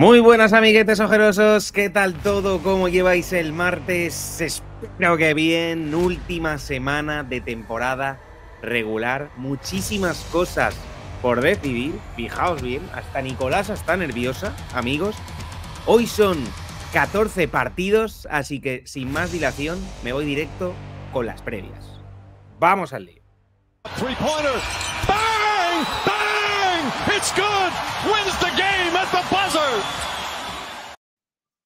Muy buenas amiguetes ojerosos, ¿qué tal todo? ¿Cómo lleváis el martes? Espero que bien, última semana de temporada regular, muchísimas cosas por decidir, fijaos bien, hasta Nicolás está nerviosa, amigos. Hoy son 14 partidos, así que sin más dilación me voy directo con las previas. Vamos al lío. ¡Bang! ¡Bang! It's good! Wins the game at the buzzer!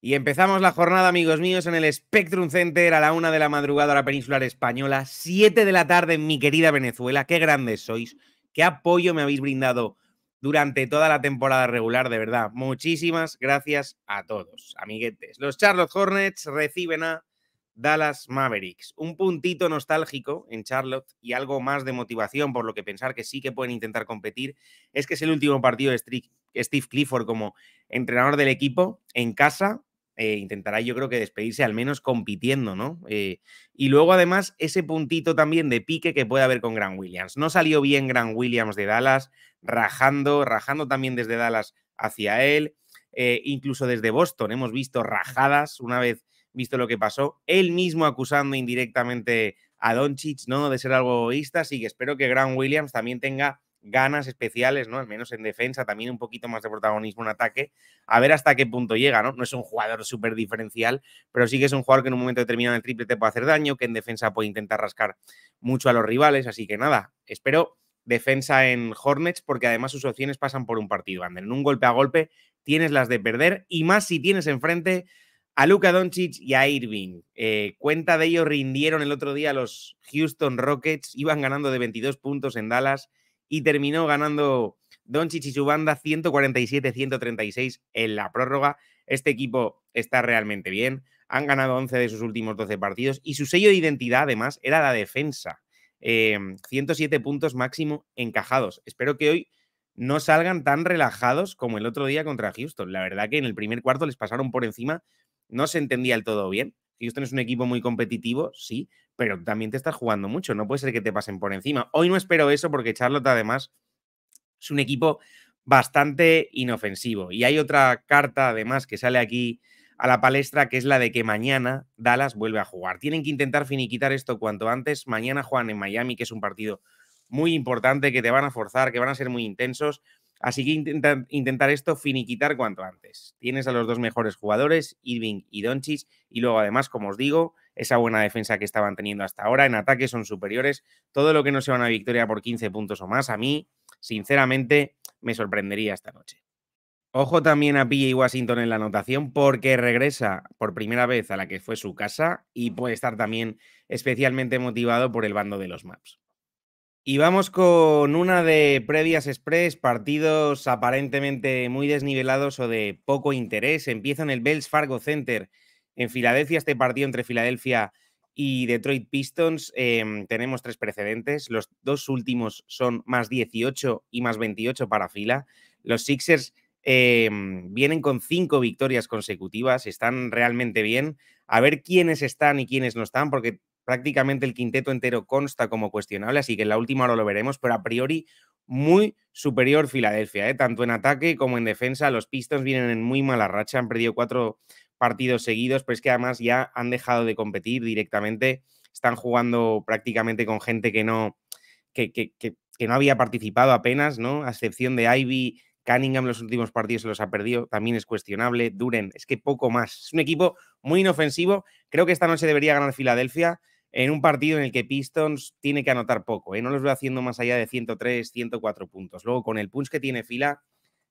Y empezamos la jornada, amigos míos, en el Spectrum Center a la una de la madrugada de la península española, siete de la tarde en mi querida Venezuela. Qué grandes sois, qué apoyo me habéis brindado durante toda la temporada regular, de verdad. Muchísimas gracias a todos, amiguetes. Los Charlotte Hornets reciben a Dallas Mavericks. Un puntito nostálgico en Charlotte y algo más de motivación, por lo que pensar que sí que pueden intentar competir, es que es el último partido de Steve Clifford como entrenador del equipo en casa eh, intentará yo creo que despedirse al menos compitiendo, ¿no? Eh, y luego además ese puntito también de pique que puede haber con Gran Williams. No salió bien Gran Williams de Dallas, rajando, rajando también desde Dallas hacia él, eh, incluso desde Boston hemos visto rajadas una vez visto lo que pasó, él mismo acusando indirectamente a Doncic, ¿no? De ser algo egoísta, así que espero que Gran Williams también tenga ganas especiales, ¿no? Al menos en defensa, también un poquito más de protagonismo en ataque, a ver hasta qué punto llega, ¿no? No es un jugador súper diferencial, pero sí que es un jugador que en un momento determinado en el triple te puede hacer daño, que en defensa puede intentar rascar mucho a los rivales, así que nada, espero defensa en Hornets, porque además sus opciones pasan por un partido, Ander. En un golpe a golpe tienes las de perder, y más si tienes enfrente a Luka Doncic y a Irving. Eh, cuenta de ello rindieron el otro día los Houston Rockets, iban ganando de 22 puntos en Dallas, y terminó ganando Don y su banda 147-136 en la prórroga. Este equipo está realmente bien. Han ganado 11 de sus últimos 12 partidos y su sello de identidad, además, era la defensa. 107 em, puntos máximo encajados. Espero que hoy no salgan tan relajados como el otro día contra Houston. La verdad que en el primer cuarto les pasaron por encima, no se entendía el todo bien. Houston es un equipo muy competitivo, sí, pero también te estás jugando mucho. No puede ser que te pasen por encima. Hoy no espero eso porque Charlotte, además, es un equipo bastante inofensivo. Y hay otra carta, además, que sale aquí a la palestra, que es la de que mañana Dallas vuelve a jugar. Tienen que intentar finiquitar esto cuanto antes. Mañana juegan en Miami, que es un partido muy importante, que te van a forzar, que van a ser muy intensos. Así que intentar esto finiquitar cuanto antes. Tienes a los dos mejores jugadores, Irving y Doncic, y luego además, como os digo, esa buena defensa que estaban teniendo hasta ahora, en ataque son superiores, todo lo que no sea una victoria por 15 puntos o más, a mí, sinceramente, me sorprendería esta noche. Ojo también a PJ Washington en la anotación porque regresa por primera vez a la que fue su casa y puede estar también especialmente motivado por el bando de los Maps. Y vamos con una de previas express, partidos aparentemente muy desnivelados o de poco interés. Empieza en el Bells Fargo Center en Filadelfia, este partido entre Filadelfia y Detroit Pistons. Em, tenemos tres precedentes. Los dos últimos son más 18 y más 28 para fila. Los Sixers em, vienen con cinco victorias consecutivas, están realmente bien. A ver quiénes están y quiénes no están, porque prácticamente el quinteto entero consta como cuestionable, así que en la última hora lo veremos, pero a priori muy superior Filadelfia, ¿eh? tanto en ataque como en defensa. Los Pistons vienen en muy mala racha, han perdido cuatro partidos seguidos, pero es que además ya han dejado de competir directamente, están jugando prácticamente con gente que no, que, que, no había participado apenas, ¿no? A excepción de Ivy, Cunningham los últimos partidos los ha perdido, también es cuestionable. Duren, es que poco más. Es un equipo muy inofensivo. Creo que esta noche debería ganar Filadelfia en un partido en el que Pistons tiene que anotar poco. ¿eh? No los veo haciendo más allá de 103, 104 puntos. Luego, con el punch que tiene fila,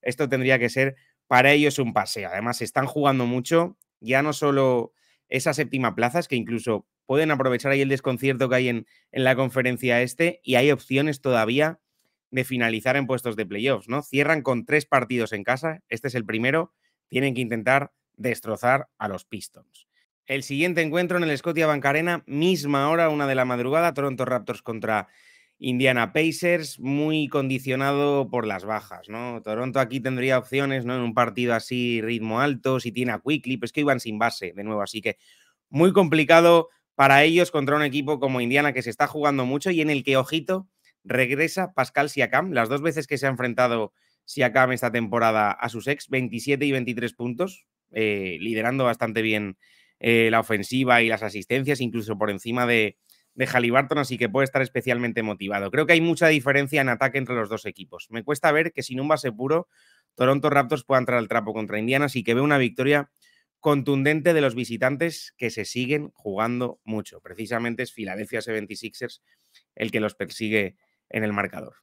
esto tendría que ser para ellos un paseo. Además, están jugando mucho, ya no solo esa séptima plaza, es que incluso pueden aprovechar ahí el desconcierto que hay en, en la conferencia este y hay opciones todavía de finalizar en puestos de playoffs, ¿no? Cierran con tres partidos en casa, este es el primero, tienen que intentar destrozar a los Pistons. El siguiente encuentro en el Scotia Bancarena, misma hora, una de la madrugada, Toronto Raptors contra Indiana Pacers, muy condicionado por las bajas, ¿no? Toronto aquí tendría opciones, ¿no? En un partido así, ritmo alto, si tiene a Quickly, es pues que iban sin base de nuevo, así que muy complicado para ellos contra un equipo como Indiana que se está jugando mucho y en el que, ojito, regresa Pascal Siakam, las dos veces que se ha enfrentado Siakam esta temporada a sus ex, 27 y 23 puntos, eh, liderando bastante bien eh, la ofensiva y las asistencias, incluso por encima de, de Halliburton, así que puede estar especialmente motivado. Creo que hay mucha diferencia en ataque entre los dos equipos. Me cuesta ver que sin un base puro, Toronto Raptors pueda entrar al trapo contra Indiana, así que ve una victoria contundente de los visitantes que se siguen jugando mucho. Precisamente es Filadelfia 76ers el que los persigue en el marcador.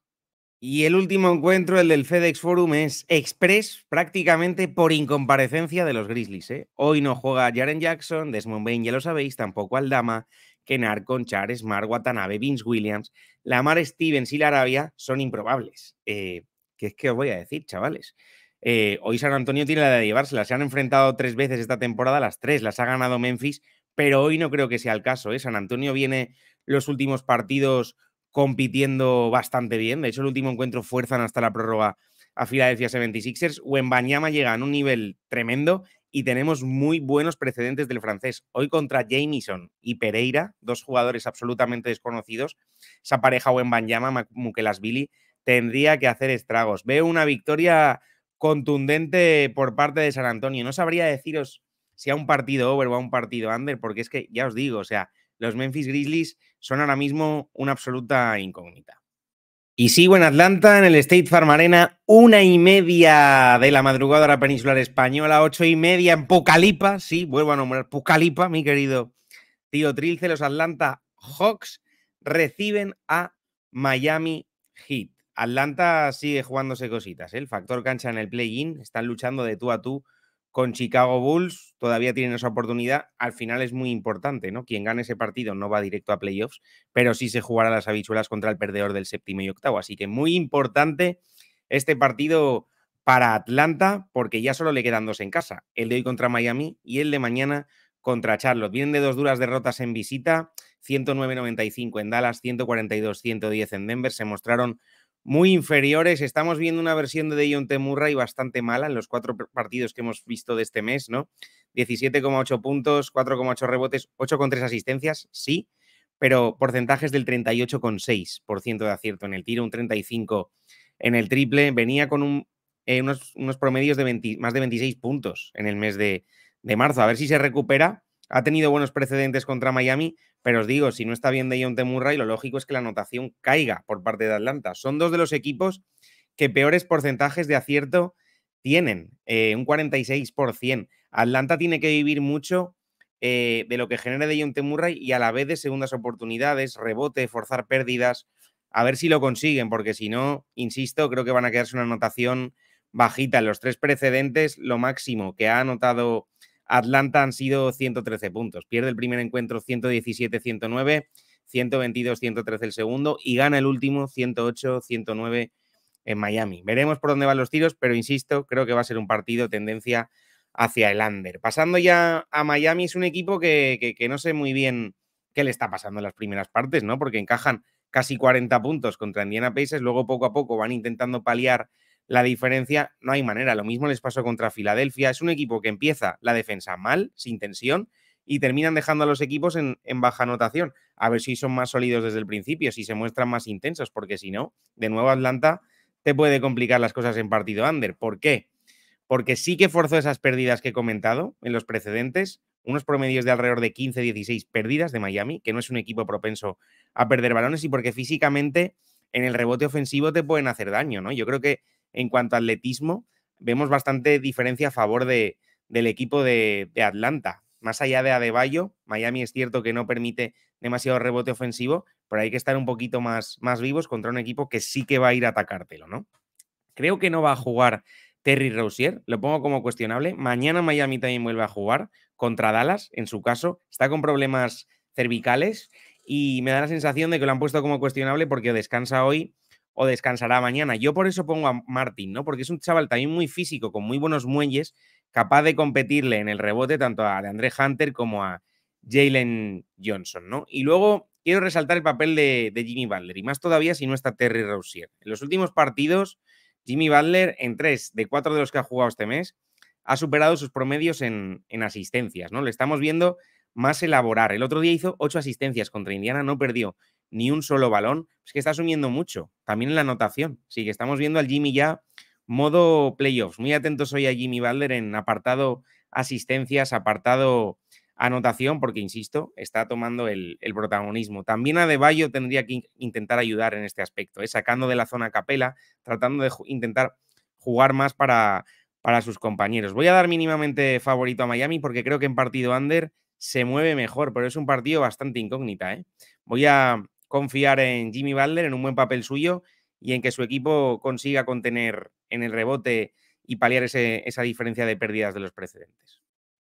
Y el último encuentro, el del FedEx Forum, es express prácticamente por incomparecencia de los Grizzlies. ¿eh? Hoy no juega Jaren Jackson, Desmond Bain, ya lo sabéis, tampoco Aldama, Kenar, Charles, Mar, Watanabe, Vince Williams, Lamar Stevens y la Arabia son improbables. Eh, ¿Qué es que os voy a decir, chavales? Eh, hoy San Antonio tiene la de llevársela. Se han enfrentado tres veces esta temporada, las tres las ha ganado Memphis, pero hoy no creo que sea el caso. San Antonio viene los últimos partidos compitiendo bastante bien. De hecho, el último encuentro fuerzan hasta la prórroga a Filadelfia 76ers. Banyama llega en un nivel tremendo y tenemos muy buenos precedentes del francés. Hoy contra Jamison y Pereira, dos jugadores absolutamente desconocidos, esa pareja Wembanyama, Billy tendría que hacer estragos. Veo una victoria contundente por parte de San Antonio. No sabría deciros si a un partido over o a un partido under, porque es que ya os digo, o sea, los Memphis Grizzlies son ahora mismo una absoluta incógnita. Y sigo en Atlanta, en el State Farm Arena, una y media de la madrugada de la península española, ocho y media en Pucalipa, sí, vuelvo a nombrar Pucalipa, mi querido tío Trilce, los Atlanta Hawks reciben a Miami Heat. Atlanta sigue jugándose cositas, ¿eh? el factor cancha en el play-in, están luchando de tú a tú con Chicago Bulls todavía tienen esa oportunidad. Al final es muy importante, ¿no? Quien gane ese partido no va directo a playoffs, pero sí se jugará las habichuelas contra el perdedor del séptimo y octavo. Así que muy importante este partido para Atlanta, porque ya solo le quedan dos en casa: el de hoy contra Miami y el de mañana contra Charlotte. Vienen de dos duras derrotas en visita: 109-95 en Dallas, 142-110 en Denver. Se mostraron muy inferiores. Estamos viendo una versión de Temurra y bastante mala en los cuatro partidos que hemos visto de este mes, ¿no? 17,8 puntos, 4,8 rebotes, 8,3 asistencias, sí, pero porcentajes del 38,6% de acierto en el tiro, un 35 en el triple. Venía con eh, unos, promedios de más de 26 puntos en el mes de marzo. A ver si se recupera. Ha tenido buenos precedentes contra Miami, pero os digo, si no está bien de John Murray, lo lógico es que la anotación caiga por parte de Atlanta. Son dos de los equipos que peores porcentajes de acierto tienen, eh, un 46%. Atlanta tiene que vivir mucho eh, de lo que genere de John Murray y a la vez de segundas oportunidades, rebote, forzar pérdidas. A ver si lo consiguen, porque si no, insisto, creo que van a quedarse una anotación bajita. En los tres precedentes, lo máximo que ha anotado Atlanta han sido 113 puntos. Pierde el primer encuentro 117-109, 122-113 el segundo y gana el último 108-109 en Miami. Veremos por dónde van los tiros, pero insisto, creo que va a ser un partido tendencia hacia el under. Pasando ya a Miami, es un equipo que, no sé muy bien qué le está pasando en las primeras partes, ¿no? Porque encajan casi 40 puntos contra Indiana Pacers, luego poco a poco van intentando paliar la diferencia, no hay manera. Lo mismo les pasó contra Filadelfia. Es un equipo que empieza la defensa mal, sin tensión, y terminan dejando a los equipos en, baja anotación. A ver si son más sólidos desde el principio, si se muestran más intensos, porque si no, de nuevo Atlanta te puede complicar las cosas en partido under. ¿Por qué? Porque sí que forzó esas pérdidas que he comentado en los precedentes, unos promedios de alrededor de 15-16 pérdidas de Miami, que no es un equipo propenso a perder balones y porque físicamente en el rebote ofensivo te pueden hacer daño, ¿no? Yo creo que en cuanto a atletismo, vemos bastante diferencia a favor de, del equipo de, Atlanta. Más allá de Adebayo, Miami es cierto que no permite demasiado rebote ofensivo, pero hay que estar un poquito más, más vivos contra un equipo que sí que va a ir a atacártelo, ¿no? Creo que no va a jugar Terry Rozier, lo pongo como cuestionable. Mañana Miami también vuelve a jugar contra Dallas, en su caso. Está con problemas cervicales y me da la sensación de que lo han puesto como cuestionable porque descansa hoy o descansará mañana. Yo por eso pongo a Martín, ¿no? Porque es un chaval también muy físico, con muy buenos muelles, capaz de competirle en el rebote tanto a André Hunter como a Jalen Johnson, ¿no? Y luego quiero resaltar el papel de, Jimmy Butler, y más todavía si no está Terry Rozier. En los últimos partidos, Jimmy Butler, en tres de cuatro de los que ha jugado este mes, ha superado sus promedios en, en asistencias, ¿no? Le estamos viendo más elaborar. El otro día hizo ocho asistencias contra Indiana, no perdió ni un solo balón, es que está asumiendo mucho, también en la anotación. Sí, que estamos viendo al Jimmy ya modo playoffs. Muy atentos hoy a Jimmy Valder en apartado asistencias, apartado anotación, porque insisto, está tomando el, protagonismo. También a De Bayo tendría que intentar ayudar en este aspecto, es ¿eh? sacando de la zona capela, tratando de intentar jugar más para, para sus compañeros. Voy a dar mínimamente favorito a Miami porque creo que en partido under se mueve mejor, pero es un partido bastante incógnita. ¿eh? Voy a confiar en Jimmy Butler, en un buen papel suyo y en que su equipo consiga contener en el rebote y paliar esa diferencia de pérdidas de los precedentes.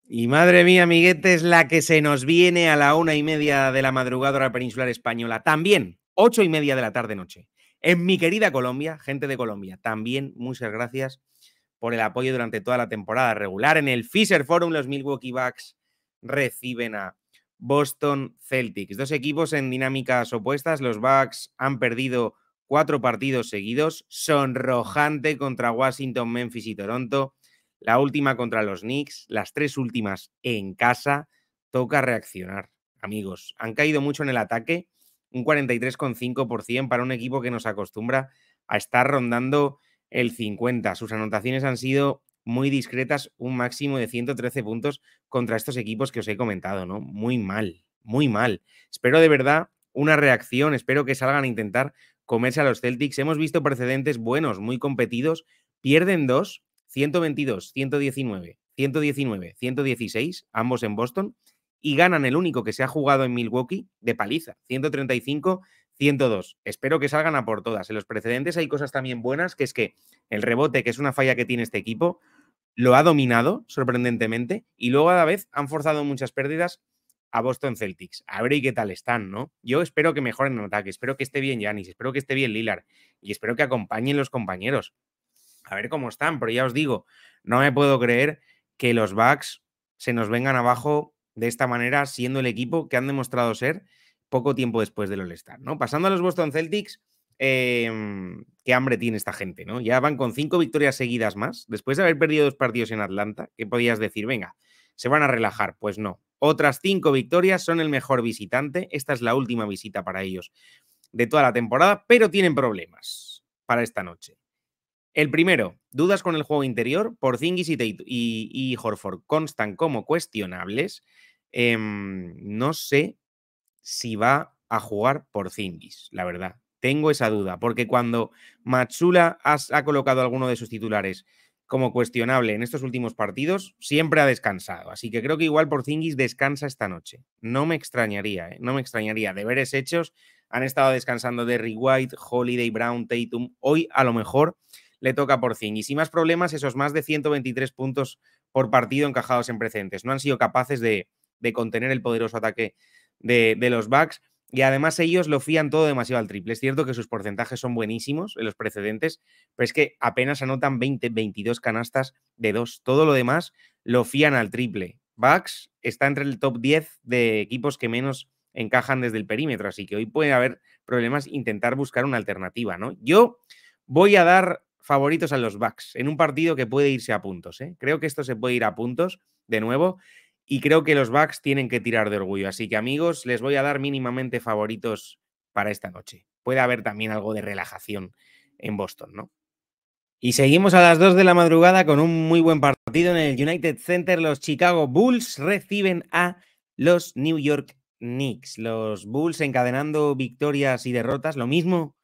Y madre mía, amiguetes, la que se nos viene a la una y media de la madrugada la peninsular española. También, ocho y media de la tarde-noche. En mi querida Colombia, gente de Colombia, también muchas gracias por el apoyo durante toda la temporada regular. En el Fisher Forum, los Milwaukee Bucks reciben a Boston Celtics. Dos equipos en dinámicas opuestas. Los Bucks han perdido cuatro partidos seguidos. Sonrojante contra Washington, Memphis y Toronto. La última contra los Knicks. Las tres últimas en casa. Toca reaccionar, amigos. Han caído mucho en el ataque. Un 43,5% para un equipo que nos acostumbra a estar rondando el 50. Sus anotaciones han sido muy discretas, un máximo de 113 puntos contra estos equipos que os he comentado, ¿no? Muy mal, muy mal. Espero de verdad una reacción, espero que salgan a intentar comerse a los Celtics. Hemos visto precedentes buenos, muy competidos. Pierden dos, 122, 119, 119, 116, ambos en Boston, y ganan el único que se ha jugado en Milwaukee de paliza, 135, 102. Espero que salgan a por todas. En los precedentes hay cosas también buenas, que es que el rebote, que es una falla que tiene este equipo, lo ha dominado sorprendentemente y luego a la vez han forzado muchas pérdidas a Boston Celtics. A ver y qué tal están, ¿no? Yo espero que mejoren en ataque, espero que esté bien Yanis, espero que esté bien Lilar y espero que acompañen los compañeros. A ver cómo están, pero ya os digo, no me puedo creer que los Bucks se nos vengan abajo de esta manera, siendo el equipo que han demostrado ser poco tiempo después del All-Star, ¿no? Pasando a los Boston Celtics, em, qué hambre tiene esta gente, ¿no? Ya van con cinco victorias seguidas más, después de haber perdido dos partidos en Atlanta, ¿qué podías decir? Venga, se van a relajar, pues no. Otras cinco victorias, son el mejor visitante, esta es la última visita para ellos de toda la temporada, pero tienen problemas para esta noche. El primero, dudas con el juego interior, por y, y, y Horford constan como cuestionables. Em, no sé si va a jugar por Zingis, la verdad. Tengo esa duda, porque cuando Matsula ha colocado alguno de sus titulares como cuestionable en estos últimos partidos, siempre ha descansado. Así que creo que igual por Zingis descansa esta noche. No me extrañaría, ¿eh? no me extrañaría. Deberes hechos, han estado descansando Derry White, Holiday, Brown, Tatum. Hoy a lo mejor le toca por Zingis Y más problemas, esos más de 123 puntos por partido encajados en presentes. No han sido capaces de, de contener el poderoso ataque de, los Bucks. Y además ellos lo fían todo demasiado al triple. Es cierto que sus porcentajes son buenísimos en los precedentes, pero es que apenas anotan 20, 22 canastas de dos. Todo lo demás lo fían al triple. Bucks está entre el top 10 de equipos que menos encajan desde el perímetro, así que hoy puede haber problemas intentar buscar una alternativa, ¿no? Yo voy a dar favoritos a los Bucks en un partido que puede irse a puntos, ¿eh? Creo que esto se puede ir a puntos de nuevo y creo que los Bucks tienen que tirar de orgullo. Así que, amigos, les voy a dar mínimamente favoritos para esta noche. Puede haber también algo de relajación en Boston, ¿no? Y seguimos a las 2 de la madrugada con un muy buen partido en el United Center. Los Chicago Bulls reciben a los New York Knicks. Los Bulls encadenando victorias y derrotas, lo mismo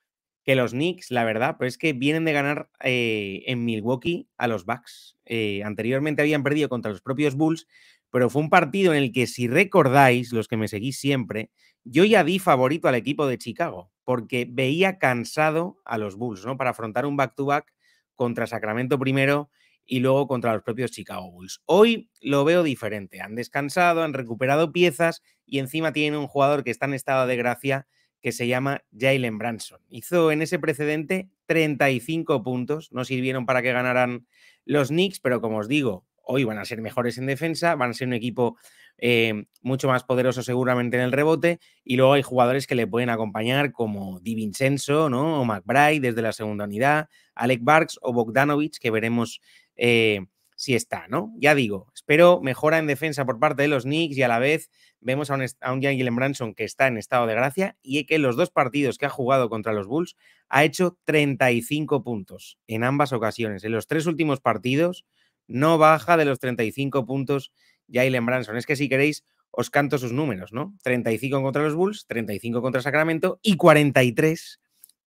que los Knicks, la verdad, pero es que vienen de ganar eh, en Milwaukee a los Bucks. Eh, anteriormente habían perdido contra los propios Bulls, pero fue un partido en el que, si recordáis, los que me seguís siempre, yo ya di favorito al equipo de Chicago, porque veía cansado a los Bulls, ¿no? Para afrontar un back-to-back contra Sacramento primero y luego contra los propios Chicago Bulls. Hoy lo veo diferente. Han descansado, han recuperado piezas y encima tienen un jugador que está en estado de gracia que se llama Jalen Branson. Hizo en ese precedente 35 puntos, no sirvieron para que ganaran los Knicks, pero como os digo, hoy van a ser mejores en defensa, van a ser un equipo eh, mucho más poderoso seguramente en el rebote y luego hay jugadores que le pueden acompañar como Di Vincenzo, ¿no? O McBride desde la segunda unidad, Alec Barks o Bogdanovich que veremos eh, si está, ¿no? Ya digo, espero mejora en defensa por parte de los Knicks y a la vez vemos a un, a un Branson que está en estado de gracia y que en los dos partidos que ha jugado contra los Bulls ha hecho 35 puntos en ambas ocasiones. En los tres últimos partidos no baja de los 35 puntos Jalen Branson. Es que si queréis, os canto sus números, ¿no? 35 contra los Bulls, 35 contra Sacramento y 43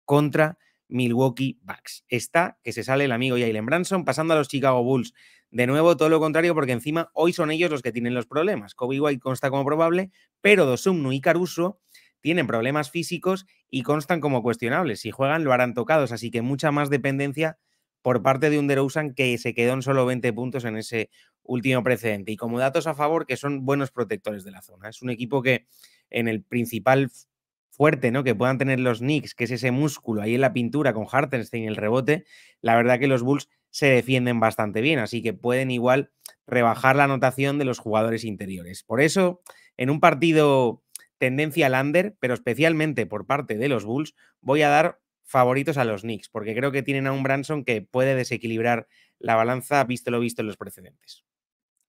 contra Milwaukee Bucks. Está que se sale el amigo Jalen Branson pasando a los Chicago Bulls. De nuevo, todo lo contrario, porque encima hoy son ellos los que tienen los problemas. Kobe White consta como probable, pero Dosumnu y Caruso tienen problemas físicos y constan como cuestionables. Si juegan, lo harán tocados, así que mucha más dependencia por parte de un que se quedó en solo 20 puntos en ese último precedente. Y como datos a favor, que son buenos protectores de la zona. Es un equipo que en el principal fuerte ¿no? que puedan tener los Knicks, que es ese músculo ahí en la pintura con Hartenstein y el rebote, la verdad que los Bulls se defienden bastante bien, así que pueden igual rebajar la anotación de los jugadores interiores. Por eso, en un partido tendencia al under pero especialmente por parte de los Bulls, voy a dar favoritos a los Knicks, porque creo que tienen a un Branson que puede desequilibrar la balanza, visto lo visto en los precedentes.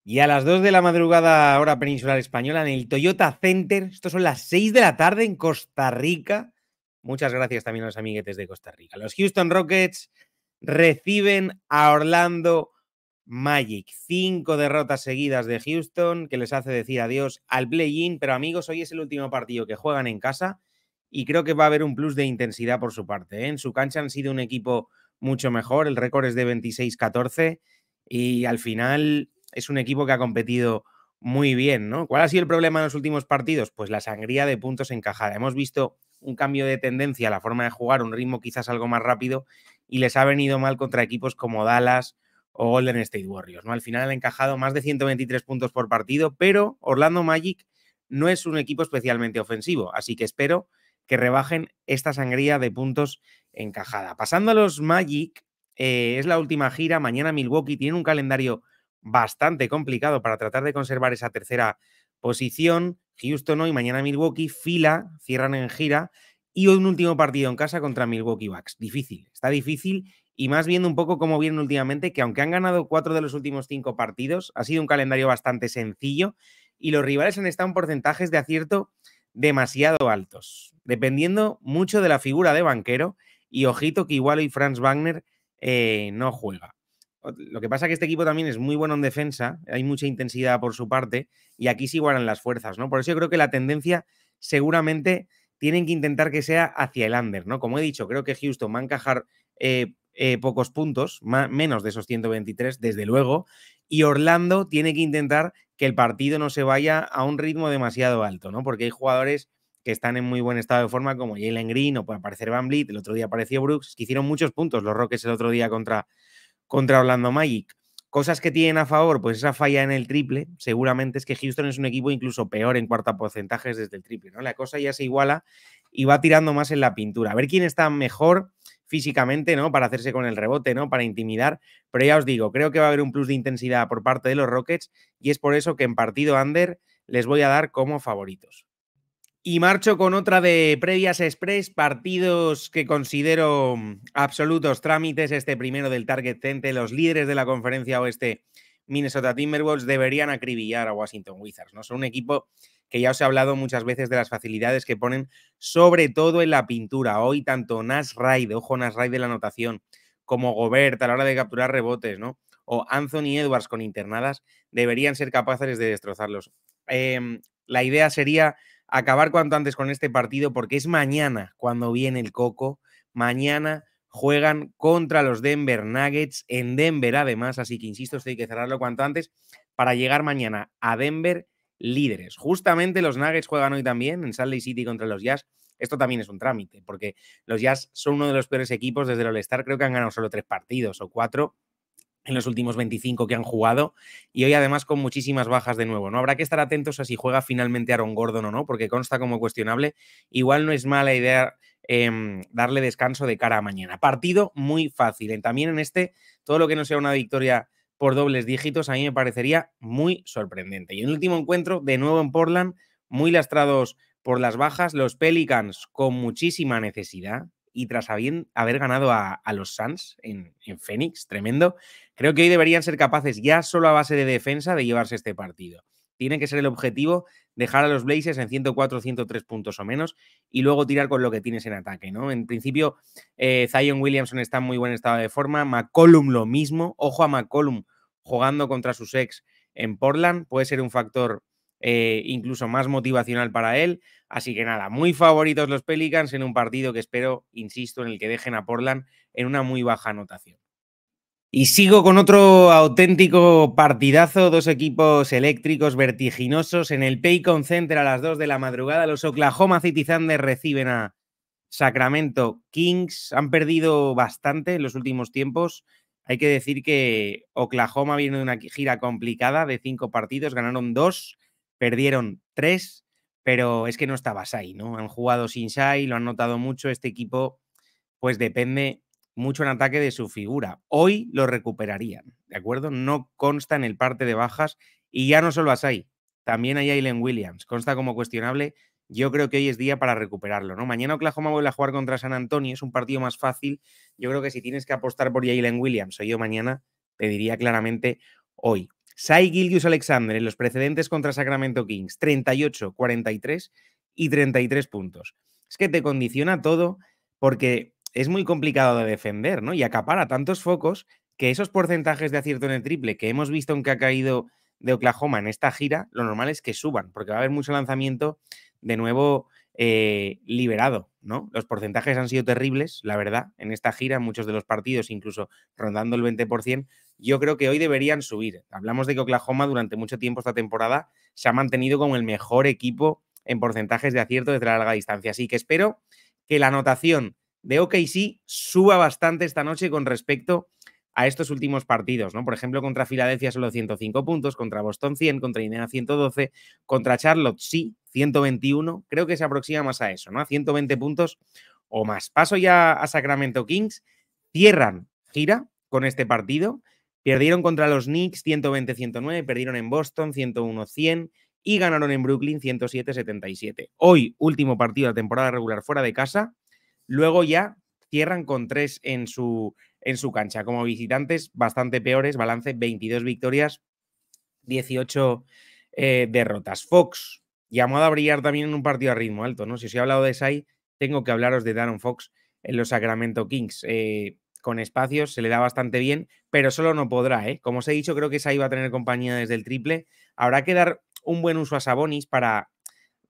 Y a las 2 de la madrugada, hora peninsular española, en el Toyota Center, esto son las 6 de la tarde en Costa Rica. Muchas gracias también a los amiguetes de Costa Rica. Los Houston Rockets reciben a Orlando Magic. Cinco derrotas seguidas de Houston que les hace decir adiós al play-in. Pero amigos, hoy es el último partido que juegan en casa y creo que va a haber un plus de intensidad por su parte. ¿eh? En su cancha han sido un equipo mucho mejor, el récord es de 26-14 y al final es un equipo que ha competido muy bien, ¿no? ¿Cuál ha sido el problema en los últimos partidos? Pues la sangría de puntos encajada. Hemos visto un cambio de tendencia, la forma de jugar, un ritmo quizás algo más rápido y les ha venido mal contra equipos como Dallas o Golden State Warriors, Al final han encajado más de 123 puntos por partido, pero Orlando Magic no es un equipo especialmente ofensivo, así que espero que rebajen esta sangría de puntos encajada. Pasando a los Magic, eh, es la última gira, mañana Milwaukee tiene un calendario bastante complicado para tratar de conservar esa tercera posición. Houston hoy, mañana Milwaukee, fila, cierran en gira y hoy un último partido en casa contra Milwaukee Bucks. Difícil, está difícil y más viendo un poco cómo vienen últimamente, que aunque han ganado cuatro de los últimos cinco partidos, ha sido un calendario bastante sencillo y los rivales han estado en porcentajes de acierto demasiado altos, dependiendo mucho de la figura de banquero. Y ojito que igual hoy Franz Wagner eh, no juega. Lo que pasa es que este equipo también es muy bueno en defensa, hay mucha intensidad por su parte y aquí sí igualan las fuerzas, ¿no? Por eso yo creo que la tendencia seguramente tienen que intentar que sea hacia el under, ¿no? Como he dicho, creo que Houston va a encajar eh, eh, pocos puntos, menos de esos 123, desde luego, y Orlando tiene que intentar que el partido no se vaya a un ritmo demasiado alto, ¿no? Porque hay jugadores que están en muy buen estado de forma, como Jalen Green o puede aparecer Van Blit el otro día apareció Brooks, que hicieron muchos puntos los Rockets el otro día contra, contra Orlando Magic. Cosas que tienen a favor, pues esa falla en el triple, seguramente es que Houston es un equipo incluso peor en cuarta porcentajes desde el triple, ¿no? La cosa ya se iguala y va tirando más en la pintura. A ver quién está mejor físicamente, ¿no? Para hacerse con el rebote, ¿no? Para intimidar. Pero ya os digo, creo que va a haber un plus de intensidad por parte de los Rockets y es por eso que en partido under les voy a dar como favoritos. Y marcho con otra de previas express, partidos que considero mm, absolutos trámites. Este primero del Target Center, los líderes de la conferencia oeste, Minnesota Timberwolves, deberían acribillar a Washington Wizards. ¿no? Son un equipo que ya os he hablado muchas veces de las facilidades que ponen, sobre todo en la pintura. Hoy tanto Nas Raid, ojo Nas ride de la anotación, como Gobert a la hora de capturar rebotes, ¿no? O Anthony Edwards con internadas, deberían ser capaces de destrozarlos. Em, la idea sería acabar cuanto antes con este partido porque es mañana cuando viene el coco. Mañana juegan contra los Denver Nuggets en Denver además, así que insisto, esto hay que cerrarlo cuanto antes para llegar mañana a Denver líderes. Justamente los Nuggets juegan hoy también en Salt Lake City contra los Jazz. Esto también es un trámite, porque los Jazz son uno de los peores equipos desde el All-Star. Creo que han ganado solo tres partidos o cuatro en los últimos 25 que han jugado y hoy además con muchísimas bajas de nuevo. No habrá que estar atentos a si juega finalmente Aaron Gordon o no, porque consta como cuestionable. Igual no es mala idea em, darle descanso de cara a mañana. Partido muy fácil. También en este, todo lo que no sea una victoria por dobles dígitos, a mí me parecería muy sorprendente. Y en el último encuentro, de nuevo en Portland, muy lastrados por las bajas, los Pelicans con muchísima necesidad y tras haber ganado a, los Suns en, en Phoenix, tremendo, creo que hoy deberían ser capaces ya solo a base de defensa de llevarse este partido. Tiene que ser el objetivo dejar a los Blazers en 104, 103 puntos o menos y luego tirar con lo que tienes en ataque, ¿no? En principio, eh, Zion Williamson está en muy buen estado de forma, McCollum lo mismo, ojo a McCollum jugando contra sus ex en Portland, puede ser un factor eh, incluso más motivacional para él. Así que nada, muy favoritos los Pelicans en un partido que espero, insisto, en el que dejen a Portland en una muy baja anotación. Y sigo con otro auténtico partidazo, dos equipos eléctricos vertiginosos. En el Paycon Center a las 2 de la madrugada, los Oklahoma City Thunder reciben a Sacramento Kings. Han perdido bastante en los últimos tiempos. Hay que decir que Oklahoma viene de una gira complicada de cinco partidos, ganaron dos, perdieron tres, pero es que no estaba Sai, ¿no? Han jugado sin Sai, lo han notado mucho. Este equipo, pues depende mucho en ataque de su figura. Hoy lo recuperarían, ¿de acuerdo? No consta en el parte de bajas y ya no solo a Sai, también hay Aileen Williams. Consta como cuestionable yo creo que hoy es día para recuperarlo. ¿no? Mañana Oklahoma vuelve a jugar contra San Antonio, es un partido más fácil. Yo creo que si tienes que apostar por Jalen Williams o yo mañana, te diría claramente hoy. Sai Gilgius Alexander en los precedentes contra Sacramento Kings, 38, 43 y 33 puntos. Es que te condiciona todo porque es muy complicado de defender, ¿no? Y acapara tantos focos que esos porcentajes de acierto en el triple que hemos visto en que ha caído de Oklahoma en esta gira, lo normal es que suban, porque va a haber mucho lanzamiento de nuevo eh, liberado, ¿no? Los porcentajes han sido terribles, la verdad, en esta gira, muchos de los partidos incluso rondando el 20%. Yo creo que hoy deberían subir. Hablamos de que Oklahoma durante mucho tiempo esta temporada se ha mantenido como el mejor equipo en porcentajes de acierto desde la larga distancia. Así que espero que la anotación de OKC suba bastante esta noche con respecto a a estos últimos partidos, ¿no? Por ejemplo, contra Filadelfia solo 105 puntos, contra Boston 100, contra Indiana 112, contra Charlotte sí, 121, creo que se aproxima más a eso, ¿no? A 120 puntos o más. Paso ya a Sacramento Kings, cierran gira con este partido, perdieron contra los Knicks 120-109, perdieron en Boston 101-100 y ganaron en Brooklyn 107-77. Hoy, último partido de la temporada regular fuera de casa, luego ya cierran con tres en su en su cancha. Como visitantes, bastante peores, balance 22 victorias, 18 eh, derrotas. Fox, llamado a brillar también en un partido a ritmo alto, ¿no? Si os he hablado de Sai, tengo que hablaros de Darren Fox en los Sacramento Kings. Eh, con espacios se le da bastante bien, pero solo no podrá, ¿eh? Como os he dicho, creo que Sai va a tener compañía desde el triple. Habrá que dar un buen uso a Sabonis para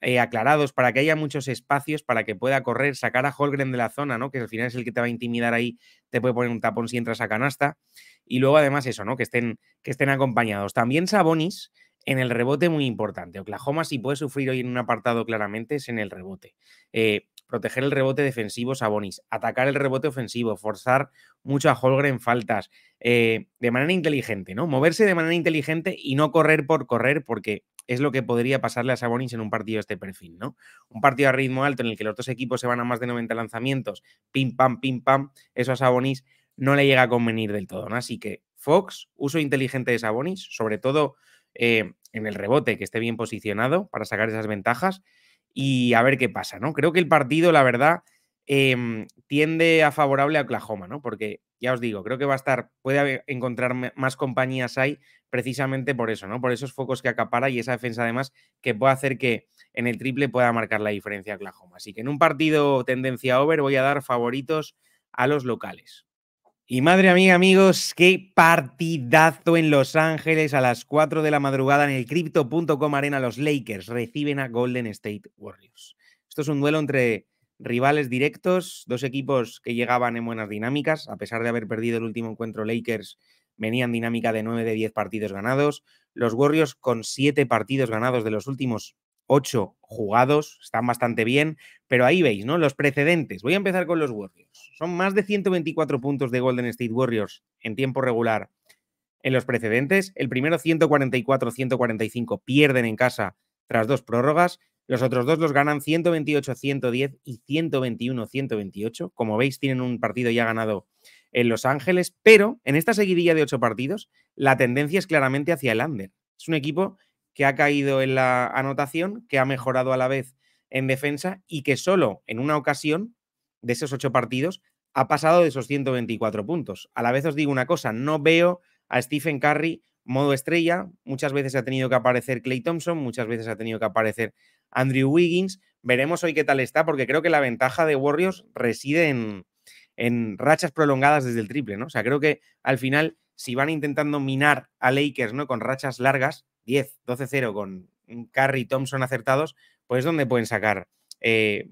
eh, aclarados, para que haya muchos espacios para que pueda correr, sacar a Holgren de la zona, ¿no? Que al final es el que te va a intimidar ahí, te puede poner un tapón si entras a canasta. Y luego, además, eso, ¿no? Que estén, que estén acompañados. También Sabonis en el rebote, muy importante. Oklahoma, si puede sufrir hoy en un apartado claramente, es en el rebote. Eh, proteger el rebote defensivo Sabonis, atacar el rebote ofensivo, forzar mucho a Holgren faltas, eh, de manera inteligente, ¿no? Moverse de manera inteligente y no correr por correr, porque es lo que podría pasarle a Sabonis en un partido de este perfil, ¿no? Un partido a ritmo alto en el que los dos equipos se van a más de 90 lanzamientos, pim pam, pim pam, eso a Sabonis no le llega a convenir del todo, ¿no? Así que Fox, uso inteligente de Sabonis, sobre todo eh, en el rebote, que esté bien posicionado para sacar esas ventajas y a ver qué pasa, ¿no? Creo que el partido, la verdad, Em, tiende a favorable a Oklahoma, ¿no? Porque ya os digo, creo que va a estar, puede encontrar más compañías ahí precisamente por eso, ¿no? Por esos focos que acapara y esa defensa además que puede hacer que en el triple pueda marcar la diferencia Oklahoma. Así que en un partido tendencia over voy a dar favoritos a los locales. Y madre amiga, amigos, qué partidazo en Los Ángeles a las 4 de la madrugada en el crypto.com arena. Los Lakers reciben a Golden State Warriors. Esto es un duelo entre Rivales directos, dos equipos que llegaban en buenas dinámicas, a pesar de haber perdido el último encuentro Lakers, venían dinámica de 9 de 10 partidos ganados. Los Warriors con 7 partidos ganados de los últimos 8 jugados, están bastante bien, pero ahí veis, ¿no? Los precedentes. Voy a empezar con los Warriors. Son más de 124 puntos de Golden State Warriors en tiempo regular en los precedentes. El primero 144-145 pierden en casa tras dos prórrogas los otros dos los ganan 128-110 y 121-128. Como veis, tienen un partido ya ganado en Los Ángeles, pero en esta seguidilla de ocho partidos, la tendencia es claramente hacia el under. Es un equipo que ha caído en la anotación, que ha mejorado a la vez en defensa y que solo en una ocasión de esos ocho partidos ha pasado de esos 124 puntos. A la vez os digo una cosa, no veo a Stephen Curry modo estrella, muchas veces ha tenido que aparecer Clay Thompson, muchas veces ha tenido que aparecer Andrew Wiggins. Veremos hoy qué tal está, porque creo que la ventaja de Warriors reside en, en rachas prolongadas desde el triple, ¿no? O sea, creo que al final, si van intentando minar a Lakers, ¿no? Con rachas largas, 10, 12-0, con Curry y Thompson acertados, pues es donde pueden sacar eh,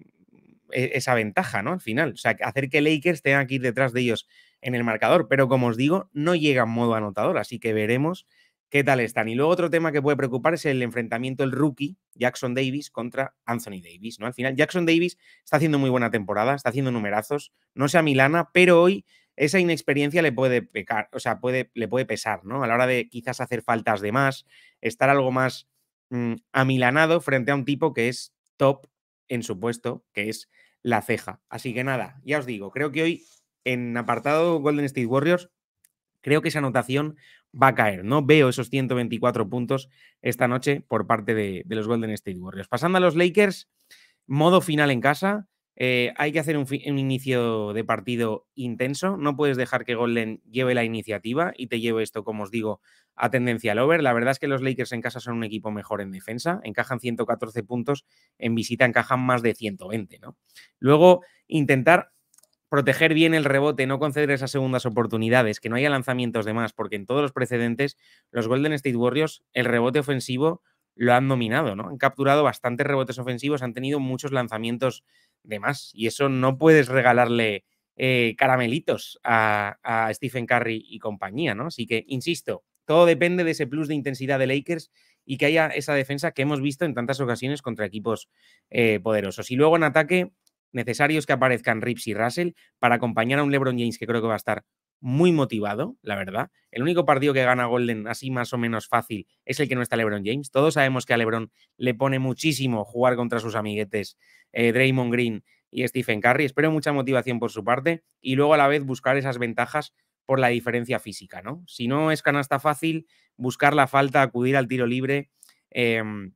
e-, esa ventaja, ¿no? Al final, o sea, hacer que Lakers tenga que ir detrás de ellos en el marcador, pero como os digo, no llega en modo anotador, así que veremos qué tal están. Y luego otro tema que puede preocupar es el enfrentamiento el rookie Jackson Davis contra Anthony Davis. ¿no? Al final, Jackson Davis está haciendo muy buena temporada, está haciendo numerazos, no se Milana, pero hoy esa inexperiencia le puede pecar, o sea, puede, le puede pesar, ¿no? A la hora de quizás hacer faltas de más, estar algo más mm, amilanado frente a un tipo que es top en su puesto, que es la ceja. Así que nada, ya os digo, creo que hoy en apartado Golden State Warriors creo que esa anotación va a caer. No veo esos 124 puntos esta noche por parte de, los Golden State Warriors. Pasando a los Lakers, modo final en casa. Eh, hay que hacer un, inicio de partido intenso. No puedes dejar que Golden lleve la iniciativa y te lleve esto, como os digo, a tendencia al over. La verdad es que los Lakers en casa son un equipo mejor en defensa. Encajan 114 puntos, en visita encajan más de 120. ¿no? Luego, intentar proteger bien el rebote, no conceder esas segundas oportunidades, que no haya lanzamientos de más, porque en todos los precedentes, los Golden State Warriors, el rebote ofensivo lo han dominado, ¿no? Han capturado bastantes rebotes ofensivos, han tenido muchos lanzamientos de más, y eso no puedes regalarle eh, caramelitos a, Stephen Curry y compañía, ¿no? Así que, insisto, todo depende de ese plus de intensidad de Lakers y que haya esa defensa que hemos visto en tantas ocasiones contra equipos eh, poderosos. Y luego en ataque, necesarios que aparezcan Rips y Russell para acompañar a un LeBron James que creo que va a estar muy motivado, la verdad. El único partido que gana Golden así más o menos fácil es el que no está LeBron James. Todos sabemos que a LeBron le pone muchísimo jugar contra sus amiguetes eh, Draymond Green y Stephen Curry. Espero mucha motivación por su parte y luego a la vez buscar esas ventajas por la diferencia física, ¿no? Si no es canasta fácil, buscar la falta, acudir al tiro libre. Em,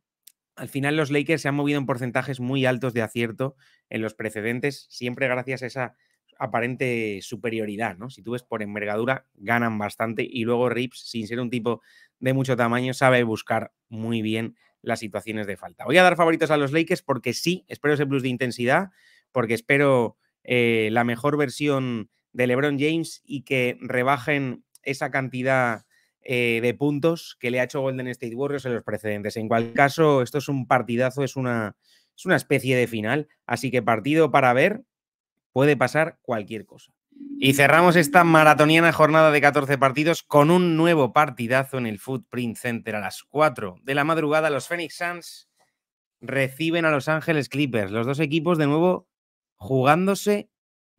al final los Lakers se han movido en porcentajes muy altos de acierto en los precedentes, siempre gracias a esa aparente superioridad, ¿no? Si tú ves por envergadura, ganan bastante y luego Rips, sin ser un tipo de mucho tamaño, sabe buscar muy bien las situaciones de falta. Voy a dar favoritos a los Lakers porque sí, espero ese plus de intensidad, porque espero eh, la mejor versión de LeBron James y que rebajen esa cantidad eh, de puntos que le ha hecho Golden State Warriors en los precedentes. En cualquier caso, esto es un partidazo, es una, es una especie de final. Así que partido para ver, puede pasar cualquier cosa. Y cerramos esta maratoniana jornada de 14 partidos con un nuevo partidazo en el Footprint Center a las 4 de la madrugada. Los Phoenix Suns reciben a Los Ángeles Clippers. Los dos equipos de nuevo jugándose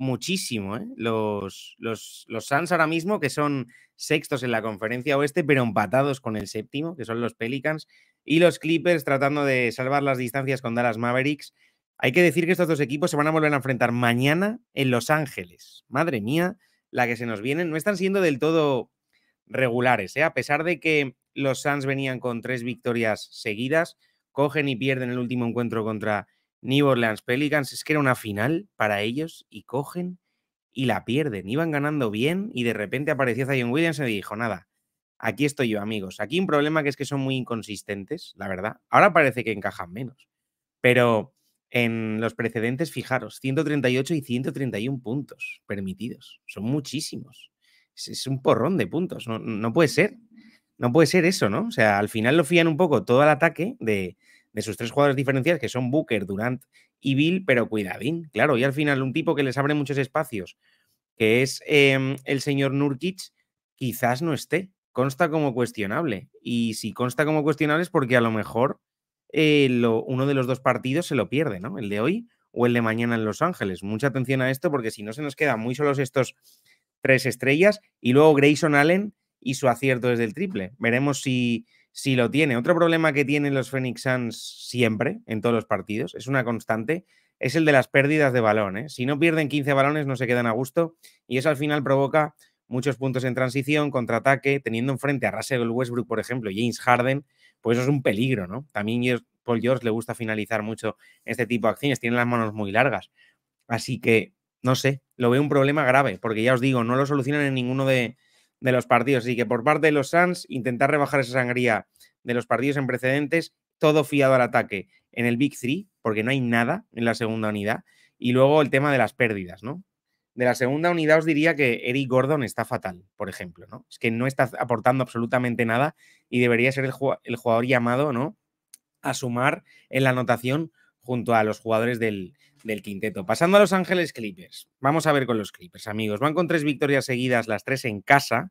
muchísimo, ¿eh? Los, los, los Suns ahora mismo, que son sextos en la conferencia oeste, pero empatados con el séptimo, que son los Pelicans, y los Clippers tratando de salvar las distancias con Dallas Mavericks. Hay que decir que estos dos equipos se van a volver a enfrentar mañana en Los Ángeles. Madre mía, la que se nos viene. No están siendo del todo regulares, ¿eh? a pesar de que los Suns venían con tres victorias seguidas, cogen y pierden el último encuentro contra New Orleans Pelicans, es que era una final para ellos y cogen y la pierden. Iban ganando bien y de repente apareció Zion Williams y dijo, nada, aquí estoy yo, amigos. Aquí un problema que es que son muy inconsistentes, la verdad. Ahora parece que encajan menos, pero en los precedentes, fijaros, 138 y 131 puntos permitidos. Son muchísimos. Es, un porrón de puntos. No, no puede ser. No puede ser eso, ¿no? O sea, al final lo fían un poco todo al ataque de de sus tres jugadores diferenciales, que son Booker, Durant y Bill, pero cuidadín, claro, y al final un tipo que les abre muchos espacios, que es em, el señor Nurkic, quizás no esté, consta como cuestionable. Y si consta como cuestionable es porque a lo mejor eh, lo, uno de los dos partidos se lo pierde, ¿no? El de hoy o el de mañana en Los Ángeles. Mucha atención a esto porque si no se nos quedan muy solos estos tres estrellas y luego Grayson Allen y su acierto desde el triple. Veremos si si lo tiene. Otro problema que tienen los Phoenix Suns siempre, en todos los partidos, es una constante, es el de las pérdidas de balón. ¿eh? Si no pierden 15 balones, no se quedan a gusto y eso al final provoca muchos puntos en transición, contraataque, teniendo enfrente a Russell Westbrook, por ejemplo, James Harden, pues eso es un peligro, ¿no? También Paul George le gusta finalizar mucho este tipo de acciones, tiene las manos muy largas. Así que, no sé, lo veo un problema grave, porque ya os digo, no lo solucionan en ninguno de, de los partidos. y que por parte de los Suns, intentar rebajar esa sangría de los partidos en precedentes, todo fiado al ataque en el Big Three, porque no hay nada en la segunda unidad. Y luego el tema de las pérdidas, ¿no? De la segunda unidad os diría que Eric Gordon está fatal, por ejemplo, ¿no? Es que no está aportando absolutamente nada y debería ser el jugador llamado, ¿no? A sumar en la anotación junto a los jugadores del, del quinteto. Pasando a Los Ángeles Clippers. Vamos a ver con los Clippers, amigos. Van con tres victorias seguidas, las tres en casa,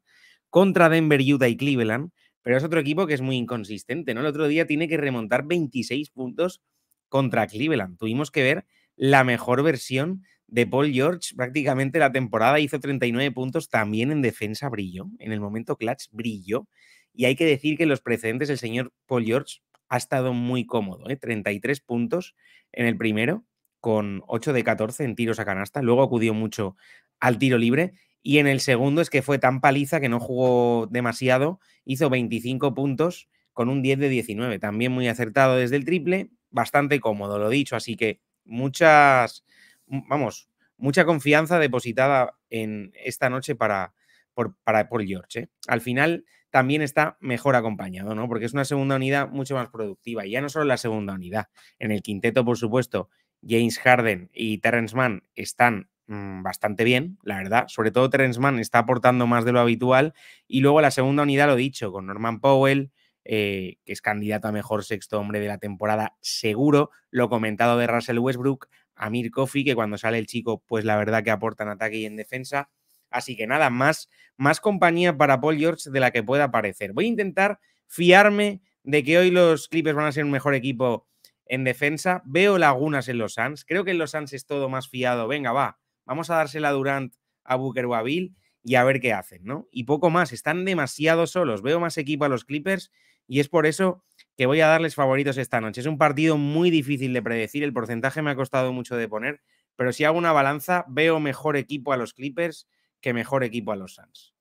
contra Denver, Utah y Cleveland. Pero es otro equipo que es muy inconsistente, ¿no? El otro día tiene que remontar 26 puntos contra Cleveland. Tuvimos que ver la mejor versión de Paul George prácticamente la temporada. Hizo 39 puntos, también en defensa brilló. En el momento clutch brilló. Y hay que decir que en los precedentes el señor Paul George ha estado muy cómodo, ¿eh? 33 puntos en el primero, con 8 de 14 en tiros a canasta, luego acudió mucho al tiro libre y en el segundo es que fue tan paliza que no jugó demasiado, hizo 25 puntos con un 10 de 19, también muy acertado desde el triple, bastante cómodo, lo dicho, así que muchas, vamos, mucha confianza depositada en esta noche para, por, para George. ¿eh? Al final también está mejor acompañado, ¿no? Porque es una segunda unidad mucho más productiva. Y ya no solo la segunda unidad, en el quinteto, por supuesto, James Harden y Terence Mann están mm, bastante bien, la verdad. Sobre todo Terence Mann está aportando más de lo habitual. Y luego la segunda unidad, lo dicho, con Norman Powell, eh, que es candidato a mejor sexto hombre de la temporada, seguro. Lo comentado de Russell Westbrook, Amir Kofi, que cuando sale el chico, pues la verdad que aporta en ataque y en defensa. Así que nada, más, más compañía para Paul George de la que pueda parecer. Voy a intentar fiarme de que hoy los Clippers van a ser un mejor equipo en defensa. Veo lagunas en los Suns. Creo que en los Suns es todo más fiado. Venga, va, vamos a dársela a Durant, a Booker o a Bill y a ver qué hacen, ¿no? Y poco más, están demasiado solos. Veo más equipo a los Clippers y es por eso que voy a darles favoritos esta noche. Es un partido muy difícil de predecir, el porcentaje me ha costado mucho de poner, pero si hago una balanza, veo mejor equipo a los Clippers que mejor equipo a los Suns.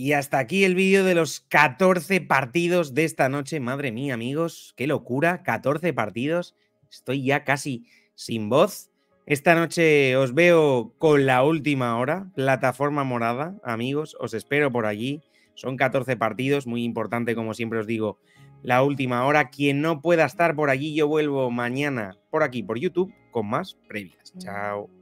Y hasta aquí el vídeo de los 14 partidos de esta noche. Madre mía, amigos, qué locura, 14 partidos. Estoy ya casi sin voz. Esta noche os veo con la última hora, plataforma morada, amigos, os espero por allí. Son 14 partidos, muy importante como siempre os digo, la última hora. Quien no pueda estar por allí, yo vuelvo mañana por aquí, por YouTube, con más previas. Mm. Chao.